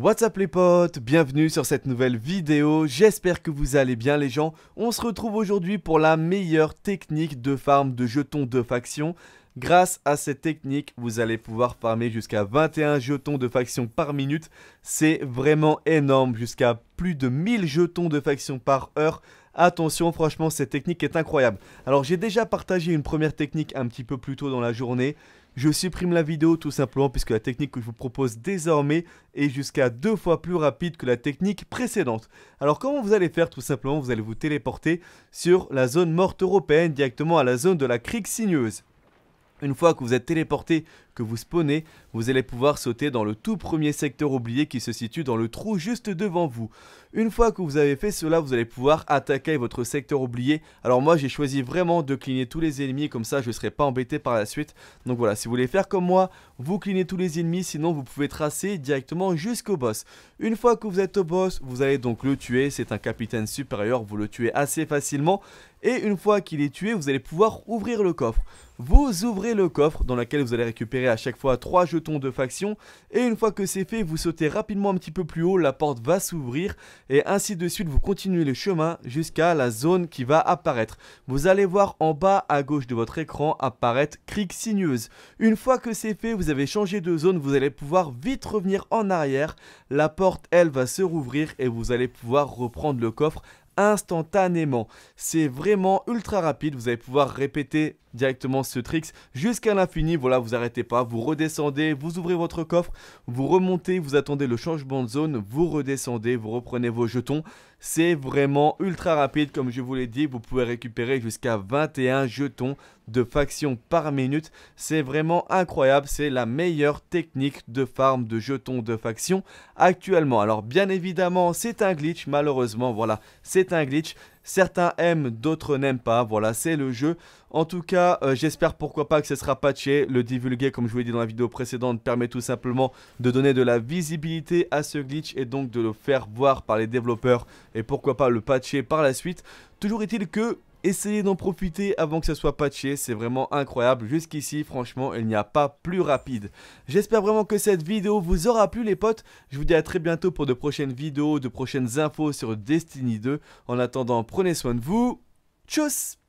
What's up les potes, bienvenue sur cette nouvelle vidéo, j'espère que vous allez bien les gens. On se retrouve aujourd'hui pour la meilleure technique de farm de jetons de faction. Grâce à cette technique, vous allez pouvoir farmer jusqu'à 21 jetons de faction par minute. C'est vraiment énorme, jusqu'à plus de 1000 jetons de faction par heure Attention, franchement, cette technique est incroyable. Alors, j'ai déjà partagé une première technique un petit peu plus tôt dans la journée. Je supprime la vidéo tout simplement puisque la technique que je vous propose désormais est jusqu'à deux fois plus rapide que la technique précédente. Alors comment vous allez faire tout simplement Vous allez vous téléporter sur la zone morte européenne directement à la zone de la crique sinueuse. Une fois que vous êtes téléporté vous spawnez, vous allez pouvoir sauter dans le tout premier secteur oublié qui se situe dans le trou juste devant vous. Une fois que vous avez fait cela, vous allez pouvoir attaquer votre secteur oublié. Alors moi j'ai choisi vraiment de cligner tous les ennemis, comme ça je ne serai pas embêté par la suite. Donc voilà, si vous voulez faire comme moi, vous clignez tous les ennemis, sinon vous pouvez tracer directement jusqu'au boss. Une fois que vous êtes au boss, vous allez donc le tuer, c'est un capitaine supérieur, vous le tuez assez facilement. Et une fois qu'il est tué, vous allez pouvoir ouvrir le coffre. Vous ouvrez le coffre dans lequel vous allez récupérer à chaque fois trois jetons de faction, et une fois que c'est fait, vous sautez rapidement un petit peu plus haut, la porte va s'ouvrir, et ainsi de suite, vous continuez le chemin jusqu'à la zone qui va apparaître. Vous allez voir en bas à gauche de votre écran apparaître crique Sinueuse. Une fois que c'est fait, vous avez changé de zone, vous allez pouvoir vite revenir en arrière, la porte elle va se rouvrir et vous allez pouvoir reprendre le coffre instantanément. C'est vraiment ultra rapide, vous allez pouvoir répéter directement ce tricks jusqu'à l'infini. Voilà, vous arrêtez pas, vous redescendez, vous ouvrez votre coffre, vous remontez, vous attendez le changement de zone, vous redescendez, vous reprenez vos jetons. C'est vraiment ultra rapide, comme je vous l'ai dit, vous pouvez récupérer jusqu'à 21 jetons de faction par minute. C'est vraiment incroyable, c'est la meilleure technique de farm de jetons de faction actuellement. Alors bien évidemment, c'est un glitch, malheureusement, voilà, c'est un glitch. Certains aiment, d'autres n'aiment pas. Voilà, c'est le jeu. En tout cas, euh, j'espère pourquoi pas que ce sera patché. Le divulguer, comme je vous l'ai dit dans la vidéo précédente, permet tout simplement de donner de la visibilité à ce glitch et donc de le faire voir par les développeurs et pourquoi pas le patcher par la suite. Toujours est-il que Essayez d'en profiter avant que ça soit patché, c'est vraiment incroyable. Jusqu'ici, franchement, il n'y a pas plus rapide. J'espère vraiment que cette vidéo vous aura plu les potes. Je vous dis à très bientôt pour de prochaines vidéos, de prochaines infos sur Destiny 2. En attendant, prenez soin de vous. Tchuss